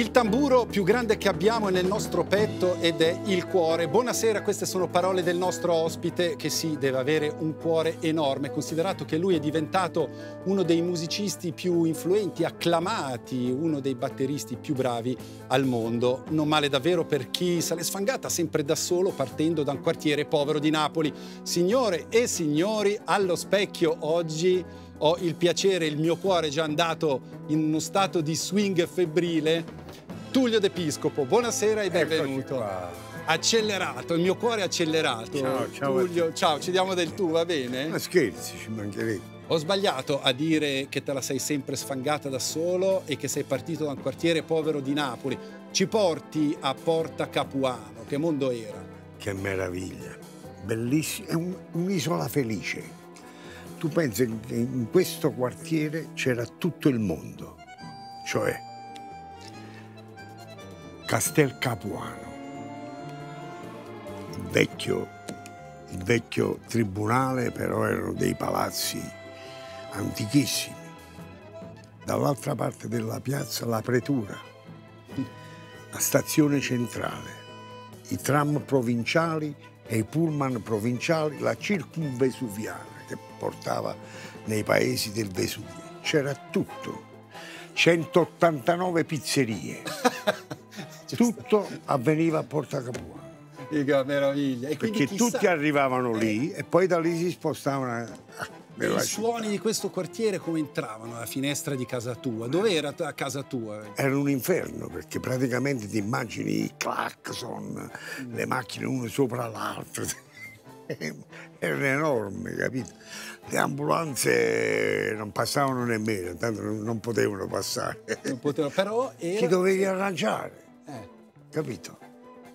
Il tamburo più grande che abbiamo è nel nostro petto ed è il cuore. Buonasera, queste sono parole del nostro ospite che sì, deve avere un cuore enorme, considerato che lui è diventato uno dei musicisti più influenti, acclamati, uno dei batteristi più bravi al mondo. Non male davvero per chi se l'è sfangata sempre da solo partendo da un quartiere povero di Napoli. Signore e signori, allo specchio oggi ho il piacere, il mio cuore è già andato in uno stato di swing febbrile. Tullio D'Episcopo, buonasera e benvenuto. Eccoci accelerato, il mio cuore è accelerato. Ciao, ciao. Tullio, ciao, ci diamo del tu, va bene? Ma scherzi, ci mancherebbe. Ho sbagliato a dire che te la sei sempre sfangata da solo e che sei partito da un quartiere povero di Napoli. Ci porti a Porta Capuano, che mondo era? Che meraviglia, bellissimo, è un'isola felice tu pensi che in questo quartiere c'era tutto il mondo, cioè Castel Capuano, il vecchio, il vecchio tribunale però erano dei palazzi antichissimi, dall'altra parte della piazza la pretura, la stazione centrale, i tram provinciali e i pullman provinciali, la circumvesuviana che portava nei paesi del Vesuvio. C'era tutto. 189 pizzerie. tutto avveniva a Porta Capua. Che meraviglia. E Perché chissà... tutti arrivavano lì eh. e poi da lì si spostavano E i suoni città. di questo quartiere come entravano alla finestra di casa tua? Dove era a casa tua? Era un inferno perché praticamente ti immagini i clacson, mm. le macchine una sopra l'altra erano enormi, capito? Le ambulanze non passavano nemmeno, tanto non, potevano passare. Non potevano, però era... Ti dovevi arrangiare, eh. capito?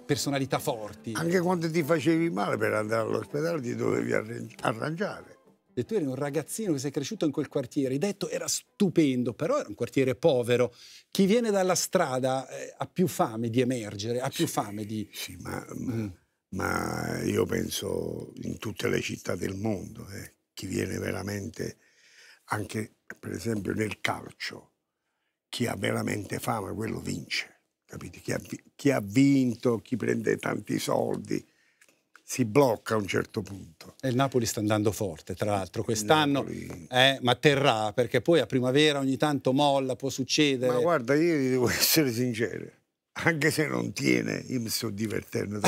Personalità forti. Anche quando ti facevi male per andare all'ospedale ti dovevi arrangiare. E tu eri un ragazzino che sei cresciuto in quel quartiere, hai detto era stupendo, però era un quartiere povero. Chi viene dalla strada eh, ha più fame di emergere, ha più sì, fame di... Sì, ma, ma... Mm ma io penso in tutte le città del mondo, eh, chi viene veramente, anche per esempio nel calcio, chi ha veramente fama, quello vince, capite? Chi ha, chi ha vinto, chi prende tanti soldi, si blocca a un certo punto. E il Napoli sta andando forte, tra l'altro, quest'anno, Napoli... eh, ma terrà, perché poi a primavera ogni tanto molla, può succedere. Ma guarda, io devo essere sincero, anche se non tiene, io mi sto divertendo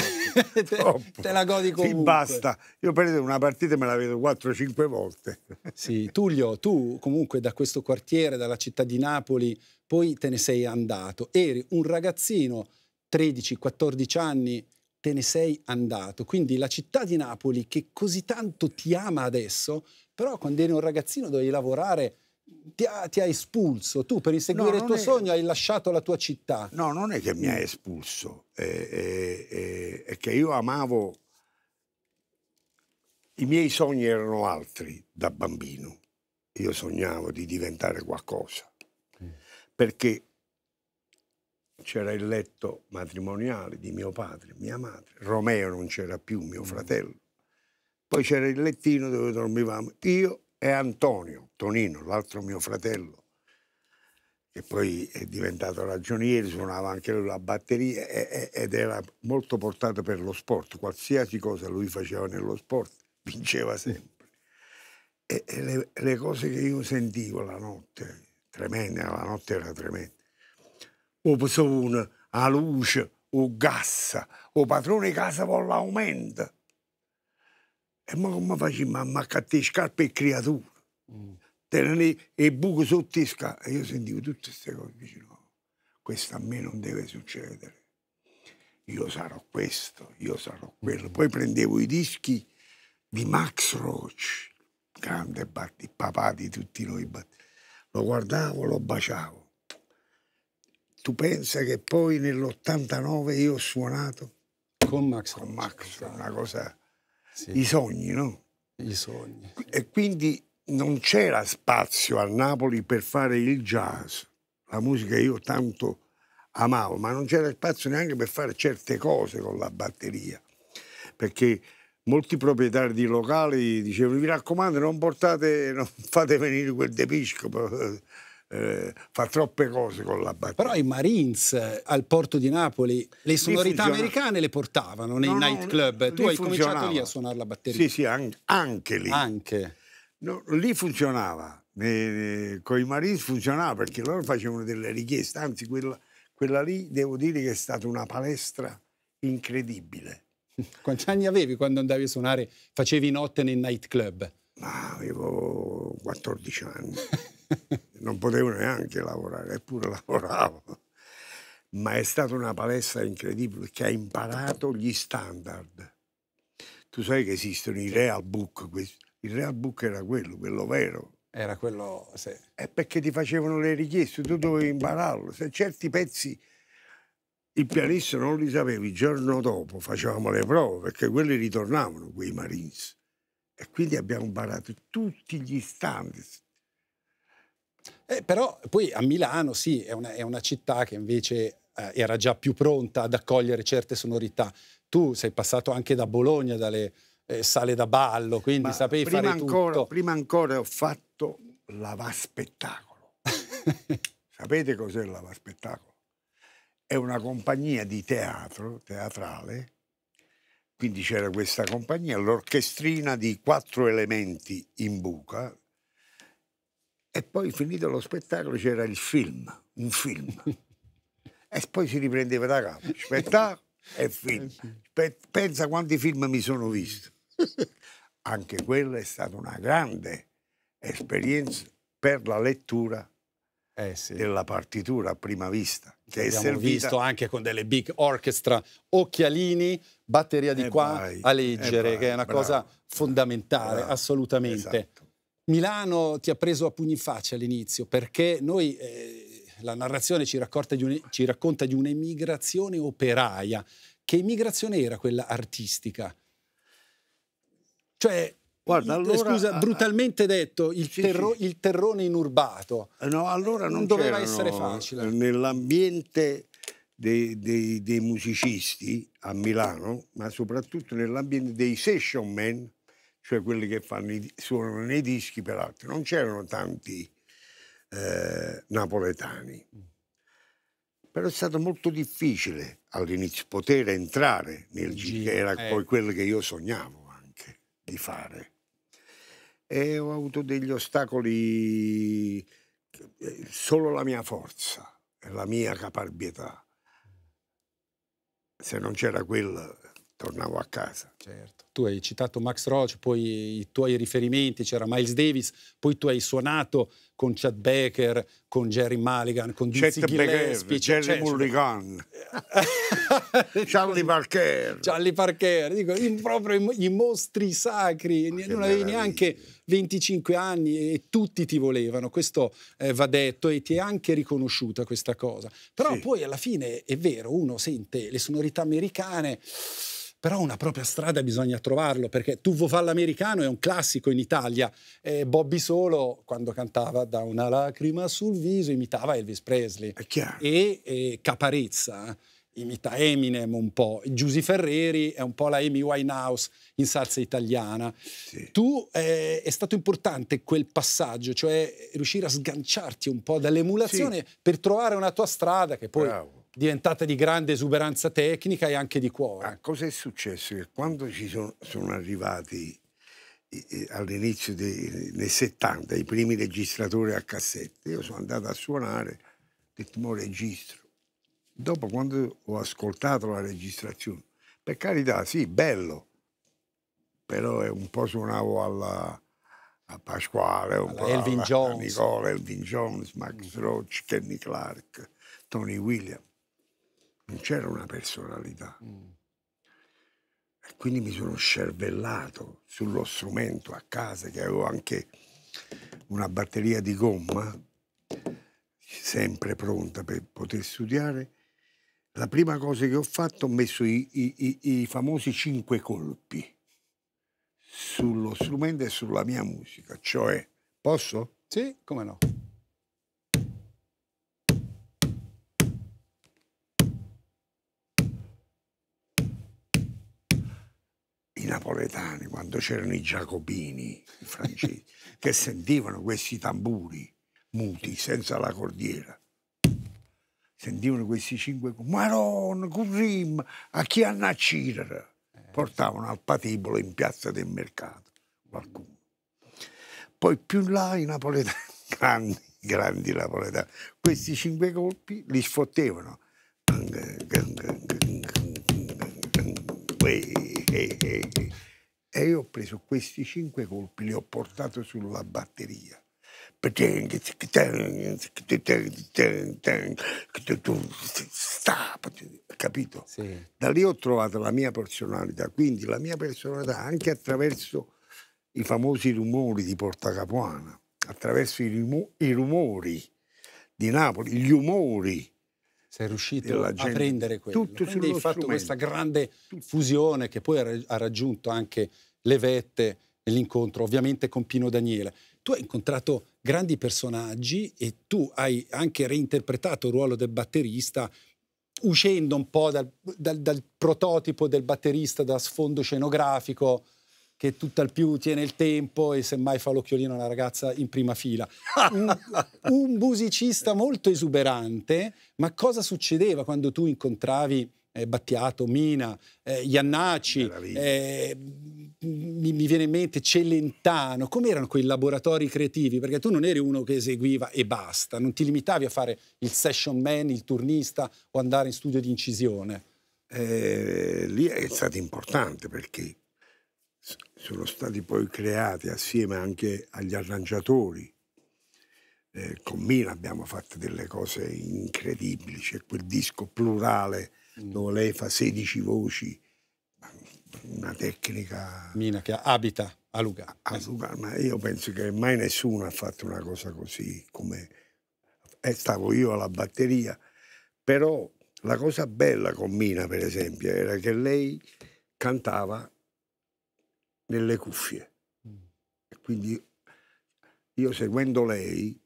te, te, la godi comunque. Sì, basta. Io prendo una partita e me la vedo 4-5 volte. sì, Tullio, tu comunque da questo quartiere, dalla città di Napoli, poi te ne sei andato. Eri un ragazzino, 13-14 anni, te ne sei andato. Quindi la città di Napoli, che così tanto ti ama adesso, però quando eri un ragazzino dovevi lavorare ti ha, ti ha, espulso. Tu per inseguire no, il tuo è... sogno hai lasciato la tua città. No, non è che mi ha espulso, è, è, è, che io amavo. I miei sogni erano altri da bambino. Io sognavo di diventare qualcosa. Mm. Perché c'era il letto matrimoniale di mio padre, mia madre, Romeo non c'era più, mio mm. fratello. Poi c'era il lettino dove dormivamo io e Antonio Tonino, l'altro mio fratello, che poi è diventato ragioniere, suonava anche lui la batteria e, ed era molto portato per lo sport, qualsiasi cosa lui faceva nello sport vinceva sempre. E, e le, le, cose che io sentivo la notte, tremende, la notte era tremenda, o persone, a luce, o gas, o padrone casa con l'aumento, e ma come facciamo a ammaccare scarpe e creatura? Mm. Tenere il buco sotto le scarpe. E Io sentivo tutte queste cose vicino. Questo a me non deve succedere. Io sarò questo, io sarò quello. Mm. Poi prendevo i dischi di Max Roach, grande Batti, papà di tutti noi. Lo guardavo, lo baciavo. Tu pensa che poi nell'89 io ho suonato con Max, con Max una cosa sì. i sogni, no? I sogni. E quindi non c'era spazio a Napoli per fare il jazz, la musica che io tanto amavo, ma non c'era spazio neanche per fare certe cose con la batteria, perché molti proprietari di locali dicevano mi raccomando non portate, non fate venire quel depiscopo eh, fa troppe cose con la batteria. Però i Marines eh, al porto di Napoli le sonorità americane le portavano nei no, nightclub. No, tu hai cominciato lì a suonare la batteria. Sì, sì, an anche lì. Anche. No, lì funzionava, eh, eh con i Marines funzionava perché loro facevano delle richieste, anzi quella, quella lì devo dire che è stata una palestra incredibile. Quanti anni avevi quando andavi a suonare, facevi notte nei nightclub? Ma avevo 14 anni. non potevo neanche lavorare, eppure lavoravo. Ma è stata una palestra incredibile che ha imparato gli standard. Tu sai che esistono i real book, il real book era quello, quello vero. Era quello, sì. È perché ti facevano le richieste, tu dovevi impararlo. Se certi pezzi il pianista non li sapevi, il giorno dopo facevamo le prove, perché quelli ritornavano, quei Marines. E quindi abbiamo imparato tutti gli standard eh, però poi a Milano sì, è una, è una città che invece eh, era già più pronta ad accogliere certe sonorità. Tu sei passato anche da Bologna, dalle eh, sale da ballo, quindi Ma sapevi fare ancora, tutto. Prima ancora ho fatto lava spettacolo. Sapete cos'è lava spettacolo? È una compagnia di teatro, teatrale, quindi c'era questa compagnia, l'orchestrina di quattro elementi in buca, e poi finito lo spettacolo c'era il film, un film. e poi si riprendeva da capo. Spettacolo e film. Eh pensa quanti film mi sono visto. Anche quella è stata una grande esperienza per la lettura eh sì. della partitura a prima vista. Che abbiamo servita... visto anche con delle big orchestra, occhialini, batteria di eh qua vai, a leggere, vai, eh che è una bravo, cosa fondamentale, bravo, assolutamente. Esatto. Milano ti ha preso a pugni in faccia all'inizio perché noi, eh, la narrazione ci, di un, ci racconta di un'emigrazione operaia. Che emigrazione era quella artistica? Cioè, Guarda, il, allora, scusa, brutalmente detto, il, sì, terro, sì. il terrone inurbato. Eh, no, allora non doveva essere facile. Eh, nell'ambiente dei, dei, dei musicisti a Milano, ma soprattutto nell'ambiente dei session men, cioè quelli che fanno i, suonano nei dischi peraltro Non c'erano tanti eh, napoletani. Però è stato molto difficile all'inizio poter entrare nel G, che era eh. poi quello che io sognavo anche di fare. E ho avuto degli ostacoli, eh, solo la mia forza, e la mia caparbietà. Se non c'era quella, tornavo a casa. Certo. Tu hai citato Max Roach, poi i tuoi riferimenti, c'era Miles Davis, poi tu hai suonato con Chad Baker, con Jerry Mulligan, con Dizzy Chet Gillespie. Jerry Jerry Mulligan, Charlie Parker. Charlie Parker, dico, proprio i, i mostri sacri, Ma non avevi meraviglia. neanche 25 anni e tutti ti volevano, questo eh, va detto e ti è anche riconosciuta questa cosa. Però sì. poi alla fine è vero, uno sente le sonorità americane però una propria strada bisogna trovarlo, perché Tu vuoi fare l'americano è un classico in Italia e Bobby Solo, quando cantava Da una lacrima sul viso, imitava Elvis Presley. E, e Caparezza eh, imita Eminem un po', Giusy Ferreri è un po' la Amy Winehouse in salsa italiana. Sì. Tu eh, è stato importante quel passaggio, cioè riuscire a sganciarti un po' dall'emulazione sì. per trovare una tua strada che poi Bravo diventata di grande esuberanza tecnica e anche di cuore. Ma cosa è successo? Che quando ci sono, sono arrivati all'inizio dei 70 i primi registratori a cassette, io sono andato a suonare, ho detto mo registro. Dopo quando ho ascoltato la registrazione, per carità, sì, bello, però un po' suonavo alla, a Pasquale, un alla po' Elvin Jones. a Nicola, Elvin Jones, Max mm. Roach, Kenny Clark, Tony Williams non c'era una personalità. Mm. E quindi mi sono scervellato sullo strumento a casa, che avevo anche una batteria di gomma, sempre pronta per poter studiare. La prima cosa che ho fatto, ho messo i, i, i, i famosi cinque colpi sullo strumento e sulla mia musica, cioè, posso? Sì, come no. napoletani, quando c'erano i giacobini, i francesi, che sentivano questi tamburi muti, senza la cordiera, sentivano questi cinque Maron, Currim, a chi hanno annacirra, portavano al patibolo in piazza del mercato qualcuno. Poi più in là i napoletani, grandi, grandi napoletani, questi cinque colpi li sfottevano. Way e, e, e, e io ho preso questi cinque colpi, li ho portati sulla batteria. Capito? Sì. Da lì ho trovato la mia personalità, quindi la mia personalità anche attraverso i famosi rumori di Porta Capuana, attraverso i, rumori di Napoli, gli umori sei riuscito a prendere quello. Tutto Quindi hai fatto questa grande fusione che poi ha raggiunto anche le vette nell'incontro, ovviamente con Pino Daniele. Tu hai incontrato grandi personaggi e tu hai anche reinterpretato il ruolo del batterista uscendo un po' dal, dal, dal prototipo del batterista da sfondo scenografico che tutt'al più tiene il tempo e semmai fa l'occhiolino alla ragazza in prima fila. Un, un musicista molto esuberante, ma cosa succedeva quando tu incontravi eh, Battiato, Mina, eh, Iannacci, eh, mi, mi, viene in mente Celentano, come erano quei laboratori creativi? Perché tu non eri uno che eseguiva e basta, non ti limitavi a fare il session man, il turnista o andare in studio di incisione. Eh, lì è stato importante perché sono stati poi creati assieme anche agli arrangiatori. Eh, con Mina abbiamo fatto delle cose incredibili, c'è quel disco plurale mm. dove lei fa 16 voci, una tecnica... Mina che abita a Lugano. A Lugano, ma io penso che mai nessuno ha fatto una cosa così come... Eh, stavo io alla batteria, però la cosa bella con Mina, per esempio, era che lei cantava nelle cuffie. Mm. Quindi io seguendo lei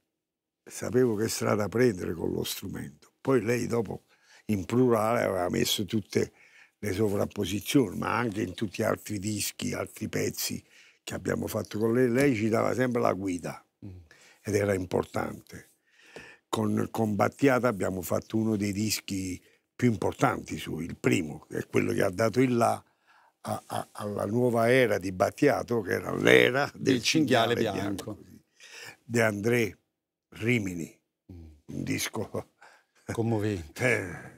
sapevo che strada prendere con lo strumento. Poi lei dopo in plurale aveva messo tutte le sovrapposizioni, ma anche in tutti gli altri dischi, altri pezzi che abbiamo fatto con lei, lei ci dava sempre la guida mm. ed era importante. Con, con Battiata abbiamo fatto uno dei dischi più importanti su, il primo, che è quello che ha dato il là a, a, alla nuova era di Battiato, che era l'era del, del cinghiale, cinghiale, bianco. bianco. De André Rimini, un disco commovente.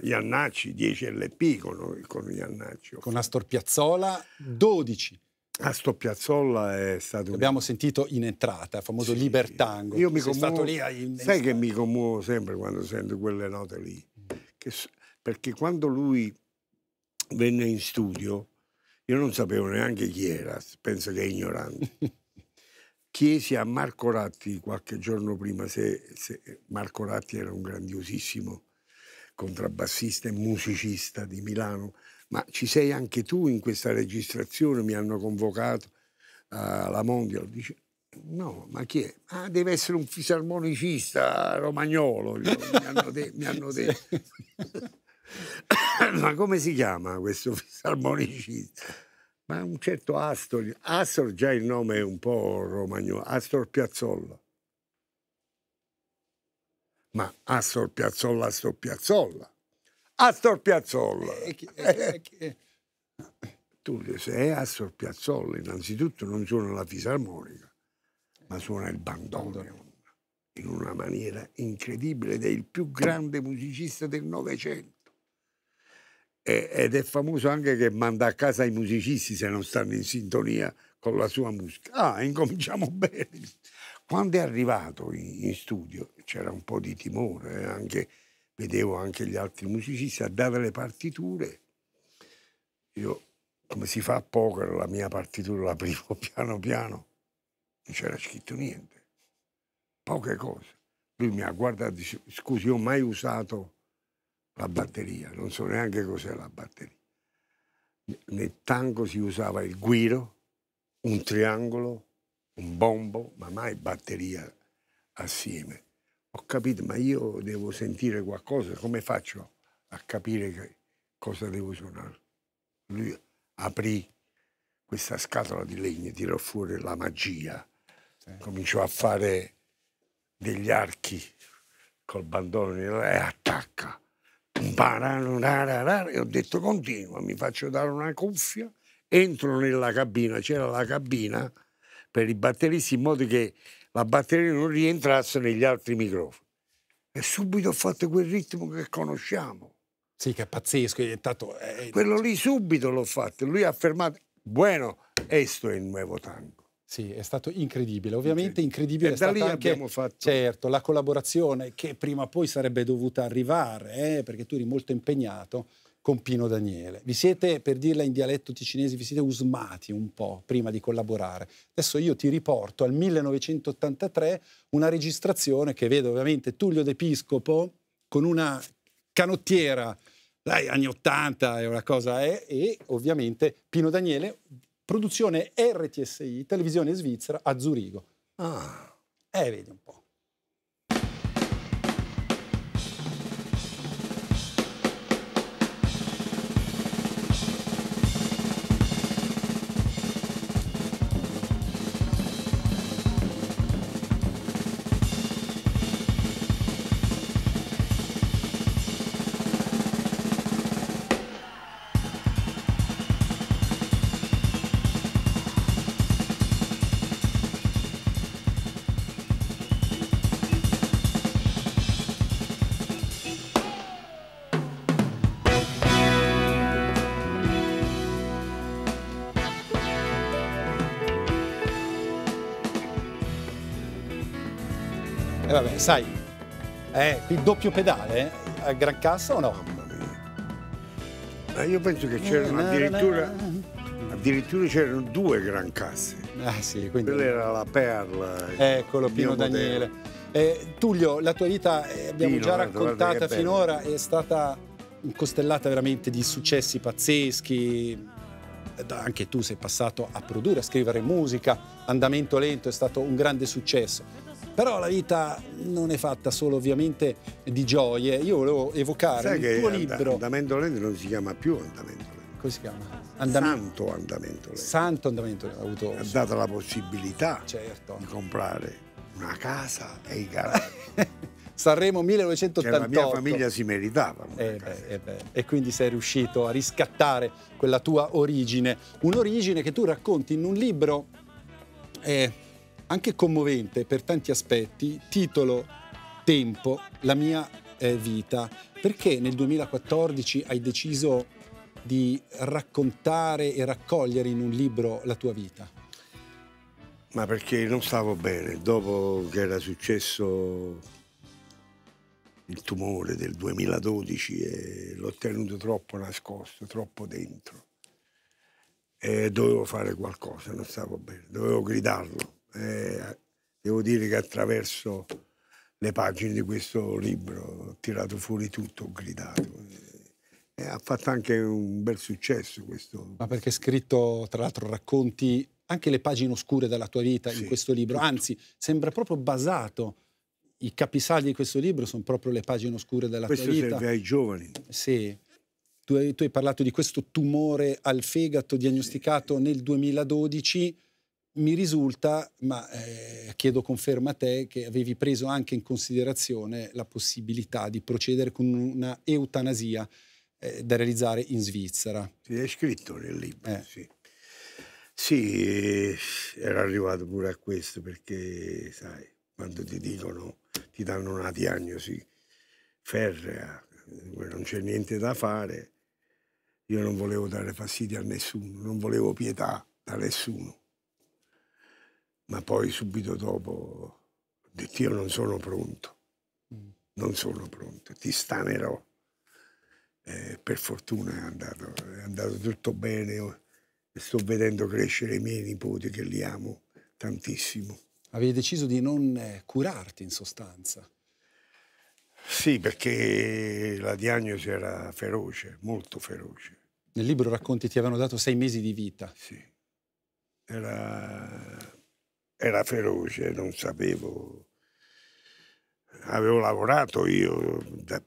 Eh, Iannacci, 10 LP con, con Iannacci. Con Astor Piazzolla, 12. Astor Piazzolla è stato... L'abbiamo un... sentito in entrata, il famoso sì, Libertango. Io mi commuovo... In... Sai in... che mi commuovo sempre quando sento quelle note lì? Che... perché quando lui venne in studio, io non sapevo neanche chi era, penso che è ignorante. Chiesi a Marco Ratti qualche giorno prima se, se Marco Ratti era un grandiosissimo contrabbassista e musicista di Milano, ma ci sei anche tu in questa registrazione, mi hanno convocato alla Mondial. Dice, no, ma chi è? Ah, deve essere un fisarmonicista romagnolo, mi hanno, de- mi hanno detto. ma come si chiama questo fisarmonicista? Ma un certo Astor, Astor già il nome è un po' romagnolo, Astor Piazzolla. Ma Astor Piazzolla, Astor Piazzolla. Astor Piazzolla. Eh, eh, eh, eh tu se è Astor Piazzolla, innanzitutto non suona la fisarmonica, ma suona il bandoneon in una maniera incredibile ed è il più grande musicista del Novecento ed è famoso anche che manda a casa i musicisti se non stanno in sintonia con la sua musica. Ah, incominciamo bene. Quando è arrivato in, in studio c'era un po' di timore, eh, anche, vedevo anche gli altri musicisti a dare le partiture. Io, come si fa a poker, la mia partitura la aprivo piano piano, non c'era scritto niente, poche cose. Lui mi ha guardato e dice, scusi, ho mai usato la batteria, non so neanche cos'è la batteria. Nel tango si usava il guiro, un triangolo, un bombo, ma mai batteria assieme. Ho capito, ma io devo sentire qualcosa, come faccio a capire cosa devo suonare? Lui aprì questa scatola di legno, tirò fuori la magia, sì. cominciò a fare degli archi col bandone e attacca e ho detto continua, mi faccio dare una cuffia, entro nella cabina, c'era la cabina per i batteristi in modo che la batteria non rientrasse negli altri microfoni. E subito ho fatto quel ritmo che conosciamo. Sì, che è pazzesco, è diventato... Eh, eh, Quello cioè lì subito l'ho fatto, lui ha affermato, bueno, questo è il nuovo tango. Sì, è stato incredibile. Ovviamente incredibile e eh, è stata anche fatto... certo, la collaborazione che prima o poi sarebbe dovuta arrivare, eh, perché tu eri molto impegnato con Pino Daniele. Vi siete, per dirla in dialetto ticinese, vi siete usmati un po' prima di collaborare. Adesso io ti riporto al 1983 una registrazione che vedo ovviamente Tullio De Piscopo con una canottiera, dai, anni 80 è una cosa, eh, e ovviamente Pino Daniele produzione RTSI, televisione svizzera, a Zurigo. Ah, eh, vedi un po'. sai, eh, il doppio pedale a gran cassa o no? Ma eh, io penso che c'erano eh, addirittura, eh, addirittura c'erano due gran casse. Ah sì, quindi... Quella era la perla. Eccolo, Pino Daniele. Eh, Tullio, la tua vita, eh, abbiamo Pino, già raccontata è finora, è stata costellata veramente di successi pazzeschi. Anche tu sei passato a produrre, a scrivere musica, Andamento Lento è stato un grande successo però la vita non è fatta solo ovviamente di gioie. Io volevo evocare Sai il tuo libro. Andamento lento non si chiama più andamento lento. Come si chiama? Andamento. Santo andamento lento. Santo andamento lento. Ha avuto... È data la possibilità certo. di comprare una casa e i garage. Sanremo 1988. Che la mia famiglia si meritava. Eh beh, eh beh. E quindi sei riuscito a riscattare quella tua origine, un'origine che tu racconti in un libro eh, anche commovente per tanti aspetti, titolo Tempo, la mia eh, vita. Perché nel 2014 hai deciso di raccontare e raccogliere in un libro la tua vita? Ma perché non stavo bene. Dopo che era successo il tumore del 2012 e l'ho tenuto troppo nascosto, troppo dentro. E dovevo fare qualcosa, non stavo bene, dovevo gridarlo eh, devo dire che attraverso le pagine di questo libro ho tirato fuori tutto, ho gridato. E eh, eh, ha fatto anche un bel successo questo. Ma perché è scritto, tra l'altro, racconti anche le pagine oscure della tua vita sì, in questo libro, tutto. Certo. anzi sembra proprio basato i capisaldi di questo libro sono proprio le pagine oscure della questo tua vita. Questo serve ai giovani. Sì. Tu hai, tu hai, parlato di questo tumore al fegato diagnosticato sì. nel 2012 mi risulta, ma eh, chiedo conferma a te, che avevi preso anche in considerazione la possibilità di procedere con una eutanasia eh, da realizzare in Svizzera. Sì, è scritto nel libro, eh. sì. Sì, eh, era arrivato pure a questo perché, sai, quando ti dicono, ti danno una diagnosi ferrea, non c'è niente da fare, io non volevo dare fastidio a nessuno, non volevo pietà da nessuno ma poi subito dopo ho detto io non sono pronto, mm. non sono pronto, ti stanerò. Eh, per fortuna è andato, è andato tutto bene, sto vedendo crescere i miei nipoti che li amo tantissimo. Avevi deciso di non eh, curarti in sostanza? Sì, perché la diagnosi era feroce, molto feroce. Nel libro racconti ti avevano dato sei mesi di vita. Sì. Era era feroce, non sapevo. Avevo lavorato io da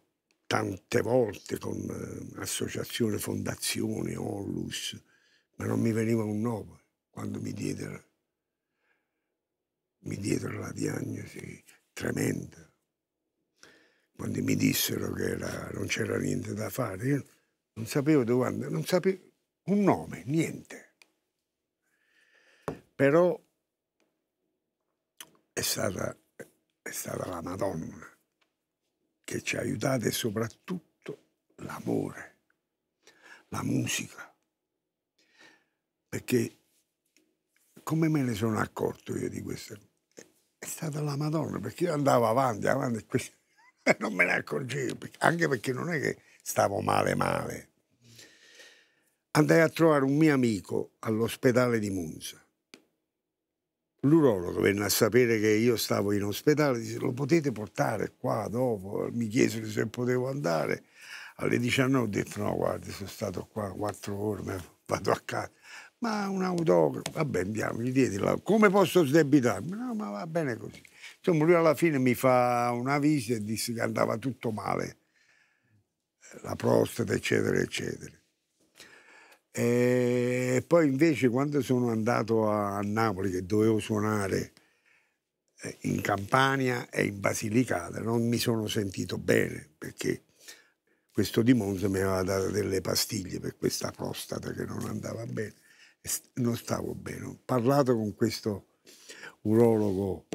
tante volte con eh, associazioni, fondazioni, onlus, ma non mi veniva un nome quando mi diedero, mi diedero la diagnosi tremenda. Quando mi dissero che era, non c'era niente da fare, io non sapevo dove andare, non sapevo un nome, niente. Però è stata, è stata la Madonna che ci ha aiutato e soprattutto l'amore, la musica. Perché come me ne sono accorto io di questo? È stata la Madonna, perché io andavo avanti, avanti, e non me ne accorgevo, anche perché non è che stavo male male. Andai a trovare un mio amico all'ospedale di Monza L'urologo venne a sapere che io stavo in ospedale, disse lo potete portare qua dopo? Mi chiesero se potevo andare. Alle 19 ho detto no, guarda, sono stato qua quattro ore, vado a casa. Ma un autografo, vabbè, andiamo, gli diedi là. Come posso sdebitarmi? No, ma va bene così. Insomma, lui alla fine mi fa una visita e disse che andava tutto male, la prostata, eccetera, eccetera. E eh, poi invece quando sono andato a Napoli che dovevo suonare eh, in Campania e in Basilicata non mi sono sentito bene perché questo di Monza mi aveva dato delle pastiglie per questa prostata che non andava bene, non stavo bene. Ho parlato con questo urologo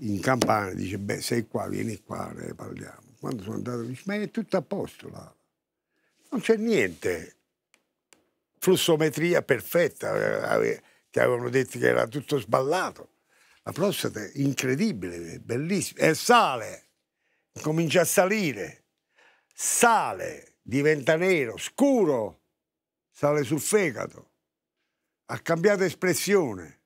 in Campania, dice beh sei qua, vieni qua, ne parliamo. Quando sono andato dice ma è tutto a posto là, non c'è niente, flussometria perfetta, ti eh, avevano detto che era tutto sballato. La prostata è incredibile, bellissima, e eh, sale, comincia a salire, sale, diventa nero, scuro, sale sul fegato, ha cambiato espressione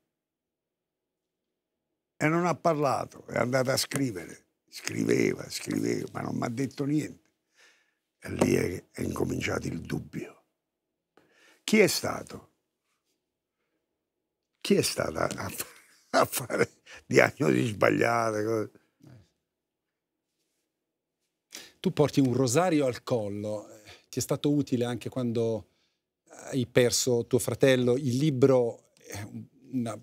e non ha parlato, è andata a scrivere, scriveva, scriveva, ma non mi ha detto niente. E lì è, è incominciato il dubbio. Chi è stato? Chi è stato a, a fare diagnosi sbagliate? Tu porti un rosario al collo, ti è stato utile anche quando hai perso tuo fratello. Il libro, una,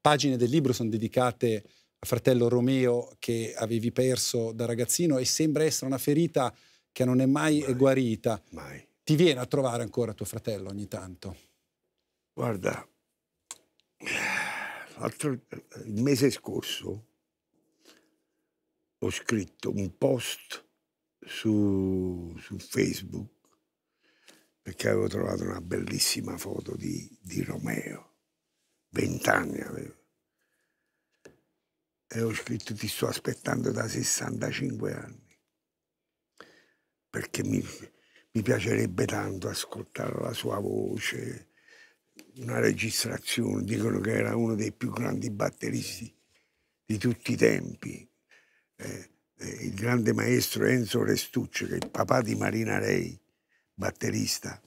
pagine del libro sono dedicate a fratello Romeo che avevi perso da ragazzino e sembra essere una ferita che non è mai, mai guarita. Mai ti viene a trovare ancora tuo fratello ogni tanto? Guarda, il mese scorso ho scritto un post su, su Facebook perché avevo trovato una bellissima foto di, di Romeo, vent'anni avevo. E ho scritto ti sto aspettando da 65 anni, perché mi, mi piacerebbe tanto ascoltare la sua voce, una registrazione, dicono che era uno dei più grandi batteristi di tutti i tempi, eh, eh, il grande maestro Enzo Restucci, che è il papà di Marina Rei, batterista,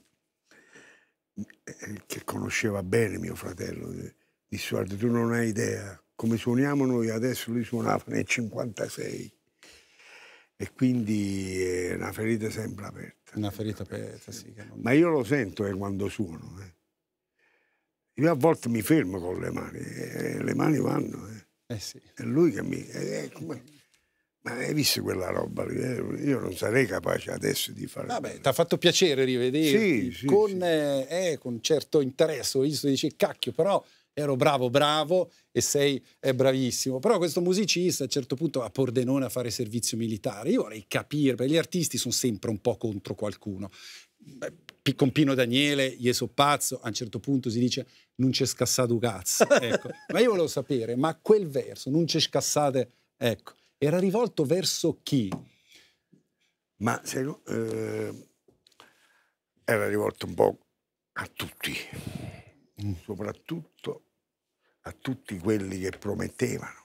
eh, che conosceva bene mio fratello, eh, disse guarda tu non hai idea, come suoniamo noi adesso, lui suonava nel 1956 e quindi è eh, una ferita sempre aperta. Una ferita aperta, sì. Ma io lo sento eh, quando suono. Eh. Io a volte mi fermo con le mani, eh, le mani vanno. Eh. eh sì. È lui che mi... Eh, come... Ma hai visto quella roba lì? Io non sarei capace adesso di fare. Vabbè, ti ha fatto piacere rivederti sì, sì, con, sì. con certo interesse. Ho visto, dice cacchio, però ero bravo, bravo e sei è bravissimo. Però questo musicista a un certo punto a Pordenone a fare servizio militare, io vorrei capire, perché gli artisti sono sempre un po' contro qualcuno. Beh, con Pino Daniele, gli so pazzo, a un certo punto si dice non c'è scassato cazzo, ecco. ma io volevo sapere, ma quel verso, non c'è scassate, ecco, era rivolto verso chi? Ma se, eh, era rivolto un po' a tutti soprattutto a tutti quelli che promettevano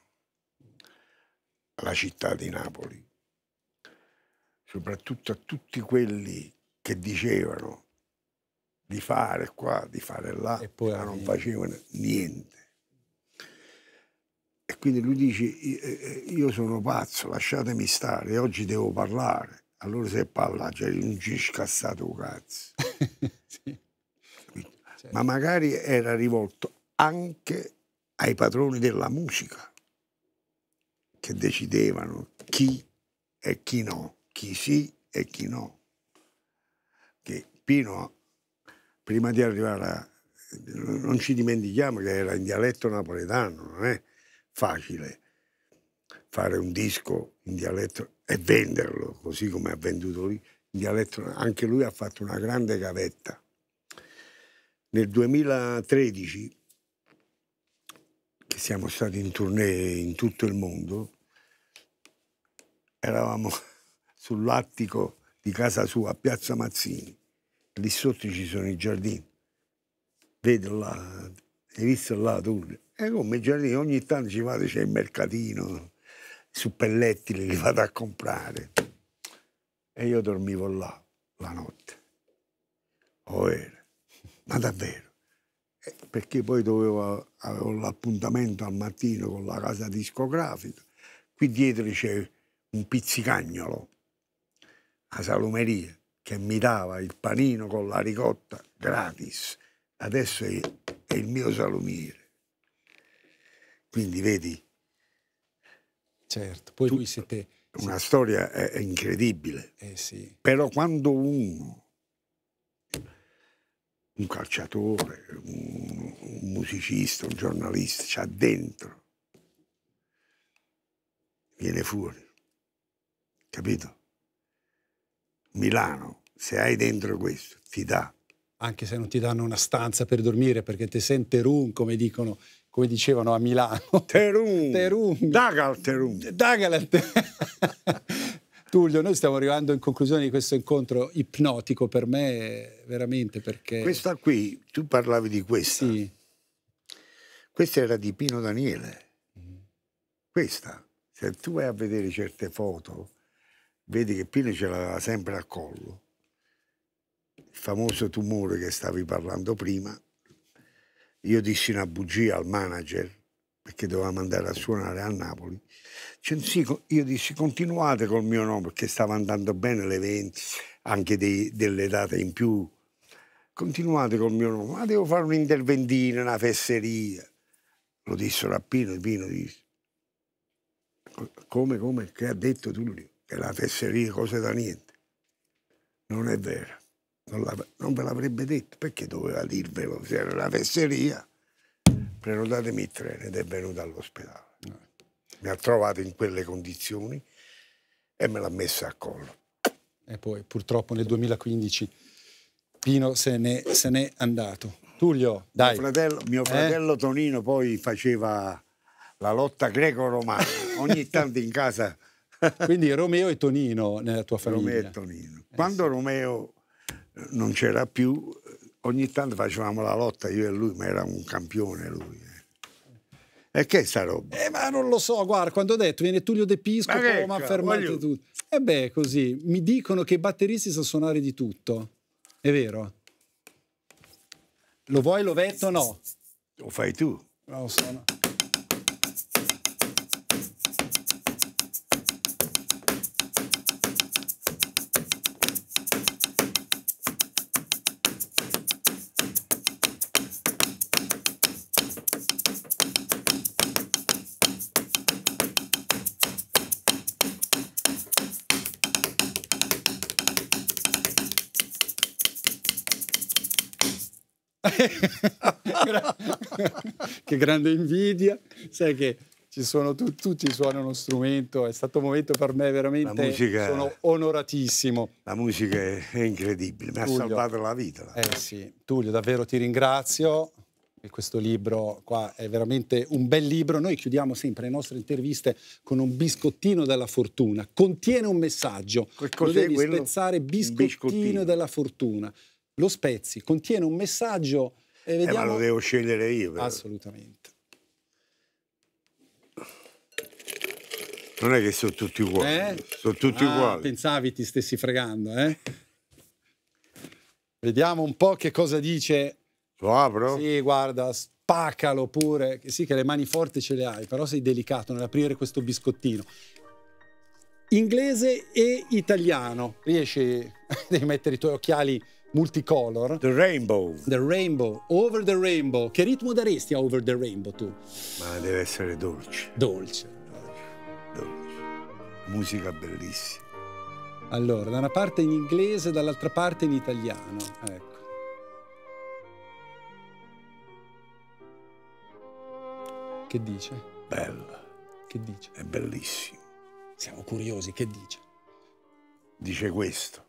la città di Napoli, soprattutto a tutti quelli che dicevano di fare qua, di fare là, e poi ma non facevano niente. E quindi lui dice, eh, eh, io sono pazzo, lasciatemi stare, oggi devo parlare. Allora se parla, cioè non ci scassato cazzo. sì ma magari era rivolto anche ai padroni della musica che decidevano chi e chi no, chi sì e chi no. Che Pino, prima di arrivare a... non ci dimentichiamo che era in dialetto napoletano, non è facile fare un disco in dialetto e venderlo, così come ha venduto lì in dialetto. Anche lui ha fatto una grande gavetta nel 2013, che siamo stati in tournée in tutto il mondo, eravamo sull'attico di casa sua a Piazza Mazzini, lì sotto ci sono i giardini, vedo là, hai visto là tu? E come i giardini, ogni tanto ci vado, c'è il mercatino, suppellettili li vado a comprare. E io dormivo là la notte. O oh, era ma davvero. Eh, perché poi dovevo, avevo l'appuntamento al mattino con la casa discografica, qui dietro c'è un pizzicagnolo, a salumeria, che mi dava il panino con la ricotta gratis. Adesso è, è il mio salumiere. Quindi vedi. Certo, poi tutto, voi siete... Una siete... storia è, eh, è incredibile. Eh sì. Però quando uno un calciatore, un, musicista, un giornalista, c'ha dentro, viene fuori, capito? Milano, se hai dentro questo, ti dà. Anche se non ti danno una stanza per dormire perché ti sente run, come dicono come dicevano a Milano. Terun. Terun. Dagal Terun. Dagal Terun. Tullio, noi stiamo arrivando in conclusione di questo incontro ipnotico per me, veramente, perché... Questa qui, tu parlavi di questa. Sì. Questa era di Pino Daniele. Questa. Se tu vai a vedere certe foto, vedi che Pino ce l'aveva sempre al collo. Il famoso tumore che stavi parlando prima. Io dissi una bugia al manager perché dovevamo andare a suonare a Napoli. Cioè, io dissi continuate col mio nome perché stava andando bene le venti, anche dei, delle date in più. Continuate col mio nome, ma devo fare un'interventina, una fesseria. Lo disse Rappino Pino, Pino disse. Come, come, che ha detto Tullio? Che la fesseria è cosa da niente. Non è vero, non, non ve l'avrebbe detto, perché doveva dirvelo se era la fesseria prenotatemi il treno ed è venuta all'ospedale. Mi ha trovato in quelle condizioni e me l'ha messa a collo. E poi purtroppo nel 2015 Pino se n'è, andato. Tullio, dai. Mio fratello, mio eh? fratello eh? Tonino poi faceva la lotta greco-romana, ogni tanto in casa. Quindi Romeo e Tonino nella tua famiglia. Romeo e Tonino. Eh, Quando eh sì. Romeo non c'era più, ogni tanto facevamo la lotta io e lui, ma era un campione lui. Eh. E che è sta roba? Eh, ma non lo so, guarda, quando ho detto viene Tullio De Pisco, ma, ha fermato fermate voglio... E eh beh, così, mi dicono che i batteristi sa suonare di tutto, è vero? Lo vuoi l'ovetto o no? Lo fai tu. No, sono... che grande invidia. Sai che ci sono tu, tutti suonano uno strumento, è stato un momento per me veramente, musica, sono onoratissimo. La musica è incredibile, mi Tullio, ha salvato la vita. Eh sì, Tullio, davvero ti ringrazio. Questo libro qua è veramente un bel libro. Noi chiudiamo sempre le nostre interviste con un biscottino della fortuna. Contiene un messaggio. Lo devi quello? spezzare biscottino, biscottino della fortuna. Lo spezzi, contiene un messaggio e vediamo... eh, ma lo devo scegliere io. Però. Assolutamente. Non è che sono tutti uguali. Eh? Sono tutti ah, uguali. Pensavi ti stessi fregando, eh? Vediamo un po' che cosa dice. Lo apro? Sì, guarda, spaccalo pure. Sì, che le mani forti ce le hai, però sei delicato nell'aprire questo biscottino. Inglese e italiano. Riesci, devi mettere i tuoi occhiali multicolor. The Rainbow. The Rainbow, Over the Rainbow. Che ritmo daresti a Over the Rainbow tu? Ma deve essere dolce. Dolce. Dolce. dolce. Musica bellissima. Allora, da una parte in inglese, dall'altra parte in italiano. Ecco. Che dice? Bella. Che dice? È bellissimo. Siamo curiosi, che dice? Dice questo.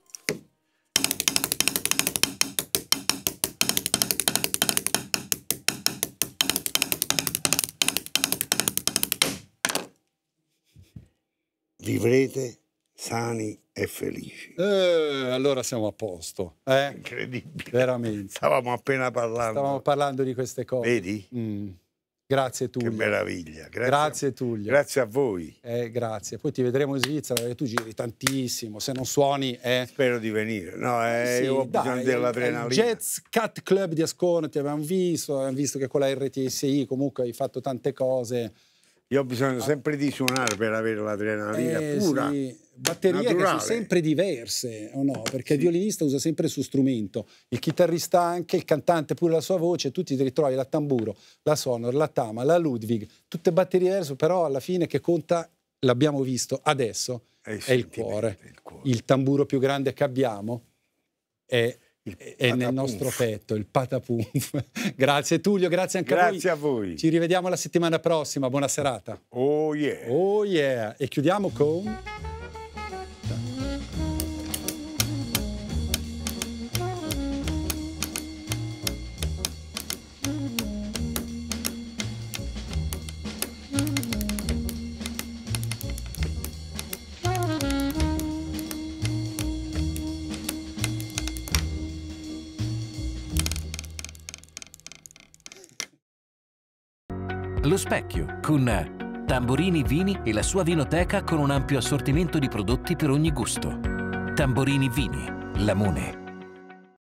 vivrete sani e felici. Eh, allora siamo a posto. Eh? Incredibile. Veramente. Stavamo appena parlando. Stavamo parlando di queste cose. Vedi? Mm. Grazie Tullio. Che meraviglia. Grazie, grazie Tullio. Grazie a voi. Eh, grazie. Poi ti vedremo in Svizzera perché tu giri tantissimo. Se non suoni... Eh... Spero di venire. No, eh, eh sì, io ho dai, bisogno dell'adrenalina. Eh, Jazz Cat Club di Ascona ti abbiamo visto. Abbiamo visto che con la RTSI comunque hai fatto tante cose. Io ho bisogno ah. sempre di suonare per avere l'adrenalina eh, pura. Sì. Batterie naturale. che sono sempre diverse, o no? Perché sì. il violinista usa sempre il suo strumento, il chitarrista anche, il cantante pure la sua voce, tutti ti ritrovi la tamburo, la sonor, la tama, la Ludwig, tutte batterie diverse, però alla fine che conta, l'abbiamo visto adesso, eh, è il, è il cuore. Il tamburo più grande che abbiamo è è nel nostro petto, il patapump. grazie Tullio, grazie anche grazie a voi. Grazie a voi. Ci rivediamo la settimana prossima, buona serata. Oh yeah. Oh yeah. E chiudiamo con... specchio, con Tamborini Vini e la sua vinoteca con un ampio assortimento di prodotti per ogni gusto. Tamborini Vini, Lamone.